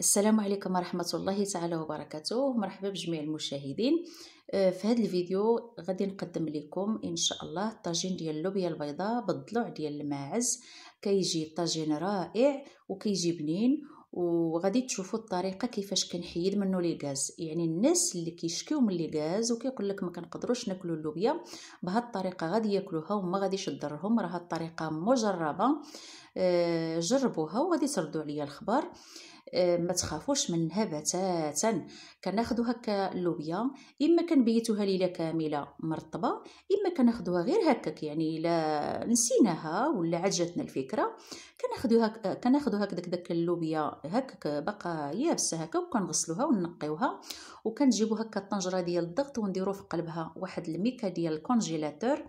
السلام عليكم ورحمة الله تعالى وبركاته مرحبا بجميع المشاهدين آه، في هذا الفيديو غادي نقدم لكم ان شاء الله طاجين ديال اللوبيا البيضاء بالضلوع ديال الماعز كيجي طاجين رائع وكيجي بنين وغادي تشوفوا الطريقه كيفاش كنحيد منه لي غاز يعني الناس اللي كيشكيو من لي غاز وكيقول لك ما كنقدروش ناكلوا اللوبيا بهاد الطريقه غادي ياكلوها وما غاديش تضرهم راه الطريقه مجربه آه، جربوها وغادي تردوا عليا الخبر آه، ما تخافوش منها بتاتا كناخذ هكا اللوبيا اما كنبيتوها ليله كامله مرطبه اما كناخذوها غير هكاك يعني الا نسيناها ولا عجتنا الفكره كناخذوها كناخذوها هكداك داك اللوبيا هكاك بقى يابسه هكا وكنغسلوها ونقيوها وكنجيبو هكا الطنجره ديال الضغط ونديرو في قلبها واحد الميكا ديال الكونجيلاتور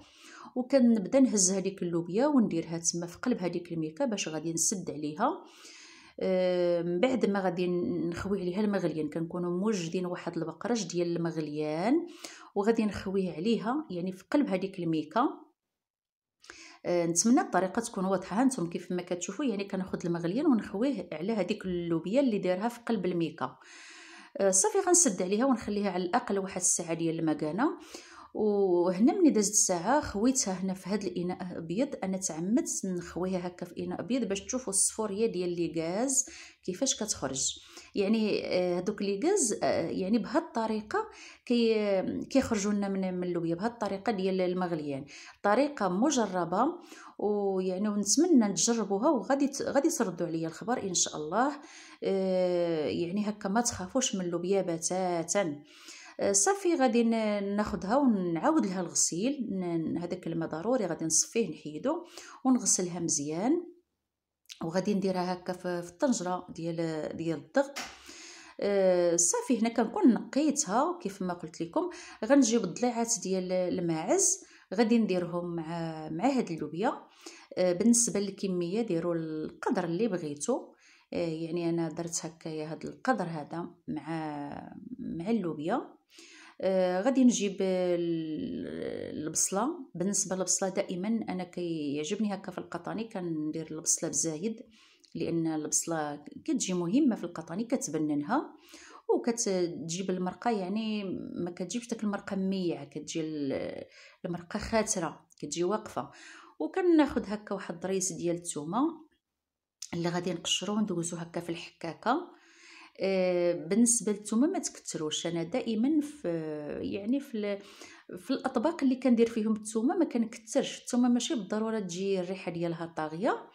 وكنبدا نهز هذيك اللوبيا ونديرها تما في قلب هذيك الميكا باش غادي نسد عليها من بعد ما غادي نخوي عليها المغليان كنكونوا موجدين واحد البقرج ديال المغليان وغادي نخويه عليها يعني في قلب هذيك الميكا آه، نتمنى الطريقه تكون واضحه هانتم كيف ما كتشوفوا يعني كناخذ المغليان ونخويه على هذيك اللوبيا اللي دايرها في قلب الميكا آه، صافي غنسد عليها ونخليها على الاقل واحد الساعه ديال المكانه وهنا ملي دازت الساعه خويتها هنا في هذا الاناء ابيض انا تعمدت نخويها هكا في اناء ابيض باش تشوفوا الصفوريه ديال لي غاز كيفاش كتخرج يعني هذوك آه، لي غاز آه، يعني بهاد الطريقه كي كيخرجوا لنا من اللوبيا بهاد الطريقه ديال المغليان طريقه مجربه ويعني ونتمنى تجربوها وغادي غادي تردوا عليا الخبر ان شاء الله آه، يعني هكا ما تخافوش من اللوبيا بتاتا صافي غادي ناخدها ونعاود لها الغسيل هذاك الماء ضروري غادي نصفيه نحيدو ونغسلها مزيان وغادي نديرها هكا في الطنجره ديال ديال الضغط آه، صافي هنا كنكون نقيتها كيف ما قلت لكم غنجيب الضليعات ديال الماعز غادي نديرهم مع مع هاد اللوبيا آه، بالنسبه للكميه ديروا القدر اللي بغيتو آه، يعني انا درت هكايا هاد القدر هذا مع مع اللوبيا آه، غادي نجيب البصله بالنسبه للبصله دائما انا كيعجبني هكا في القطاني كندير البصله بزايد لان البصله كتجي مهمه في القطاني كتبننها وكتجيب المرقه يعني ما كتجيبش داك المرقه ميعه كتجي المرقه خاتره كتجي واقفه وكناخد هكا واحد الضريس ديال الثومه اللي غادي نقشرو وندوزو هكا في الحكاكه آه، بالنسبه للثومه ما تكثروش انا دائما في يعني في في الاطباق اللي كندير فيهم الثومه ما كنكثرش الثومه ماشي بالضروره تجي الريحه ديالها طاغيه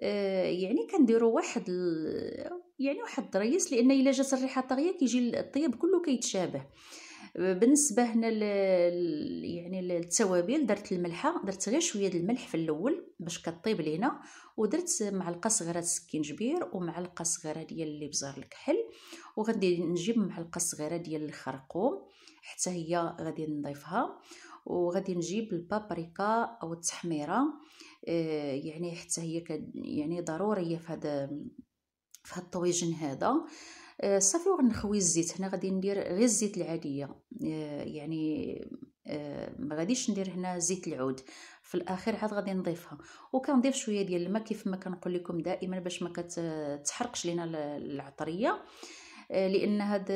آه، يعني كنديروا واحد يعني واحد الدريس لان الا جات الريحه طاغيه كيجي الطياب كله كيتشابه كي بالنسبه هنا يعني التوابل درت الملحه درت غير شويه د الملح في الاول باش كطيب لينا ودرت معلقه صغيره السكينجبير ومعلقه صغيره ديال اللي بزار الكحل وغادي نجيب معلقه صغيره ديال الخرقوم حتى هي غادي نضيفها وغادي نجيب البابريكا او التحميره آه، يعني حتى هي يعني ضروريه في هذا في هذا الطويجن هذا آه، صافي وغنخوي الزيت هنا غادي ندير غير الزيت العاديه آه، يعني آه، ما غاديش ندير هنا زيت العود في الاخير عاد غادي نضيفها وكنضيف شويه ديال الماء كيف ما كنقول لكم دائما باش ما كتحرقش لينا العطريه آه، لان هاد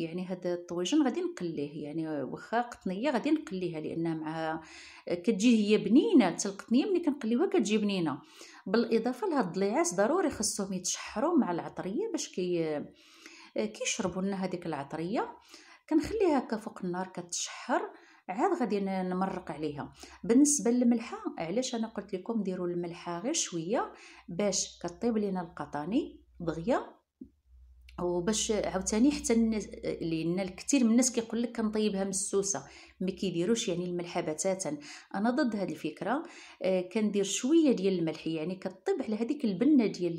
يعني هاد الطويجن غادي نقليه يعني واخا قطنيه غادي نقليها لانها معها آه، كتجي هي بنينه حتى القطنيه ملي كنقليوها كتجي بنينه بالاضافه لهاد الضليعات ضروري خصهم يتشحروا مع العطريه باش كي آه، كيشربوا لنا هذيك العطريه كنخليها هكا فوق النار كتشحر عاد غادي نمرق عليها بالنسبه للملحه علاش انا قلت لكم ديروا الملحه غير شويه باش كطيب لينا القطاني دغيا وباش عاوتاني حتى الناس لان الكثير من الناس كيقول لك كنطيبها مسوسه ما كيديروش يعني الملح بتاتا انا ضد هذه الفكره آه، كندير شويه ديال الملح يعني كطيب على هذيك البنه ديال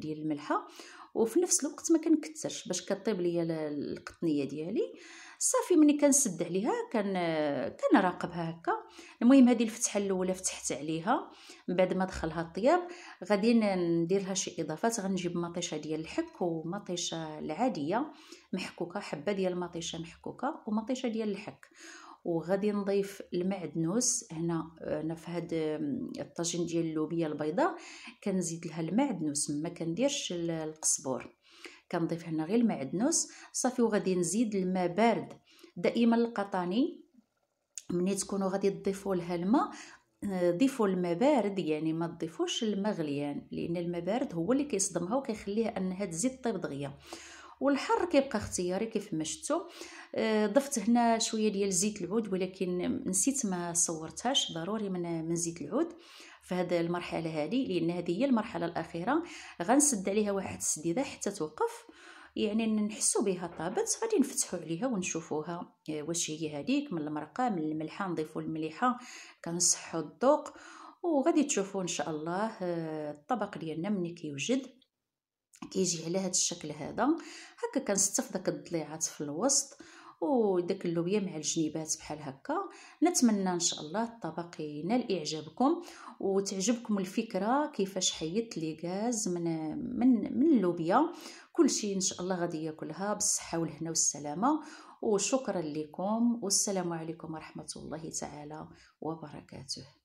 ديال الملحه وفي نفس الوقت ما كنكثرش باش كطيب ليا القطنيه ديالي آه صافي ملي كنسد عليها كان كنراقبها هكا المهم هذه الفتحه الاولى فتحت عليها من بعد ما دخلها الطياب غادي ندير لها شي اضافات غنجيب مطيشه ديال الحك ومطيشه العاديه محكوكه حبه ديال المطيشه محكوكه ومطيشه ديال الحك وغادي نضيف المعدنوس هنا هنا آه، في هاد آه، الطاجين ديال اللوبيا البيضاء كنزيد لها المعدنوس ما كنديرش القزبور كنضيف هنا غير المعدنوس صافي وغادي نزيد الماء بارد دائما القطاني ملي تكونوا غادي تضيفوا لها الماء آه، ضيفوا الماء بارد يعني ما تضيفوش الماء غليان لان الماء بارد هو اللي كيصدمها وكيخليها انها تزيد طيب دغيا والحر كيبقى اختياري كيف ما شفتوا آه، ضفت هنا شويه ديال زيت العود ولكن نسيت ما صورتهاش ضروري من من زيت العود في هذه المرحله هذه لان هذه هي المرحله الاخيره غنسد عليها واحد السديده حتى توقف يعني نحسو بها طابت غادي نفتحو عليها ونشوفوها آه، واش هي هذيك من المرقه من الملحه نضيفو المليحه كنصحو الذوق وغادي تشوفوا ان شاء الله آه، الطبق ديالنا ملي كيوجد كيجي على هذا الشكل هذا هكا كنستف داك الضليعات في الوسط وداك اللوبيا مع الجنيبات بحال هكا نتمنى ان شاء الله الطبق ينال اعجابكم وتعجبكم الفكره كيفاش حيدت لي غاز من من من اللوبيا كلشي ان شاء الله غادي ياكلها بالصحه والهنا والسلامه وشكرا لكم والسلام عليكم ورحمه الله تعالى وبركاته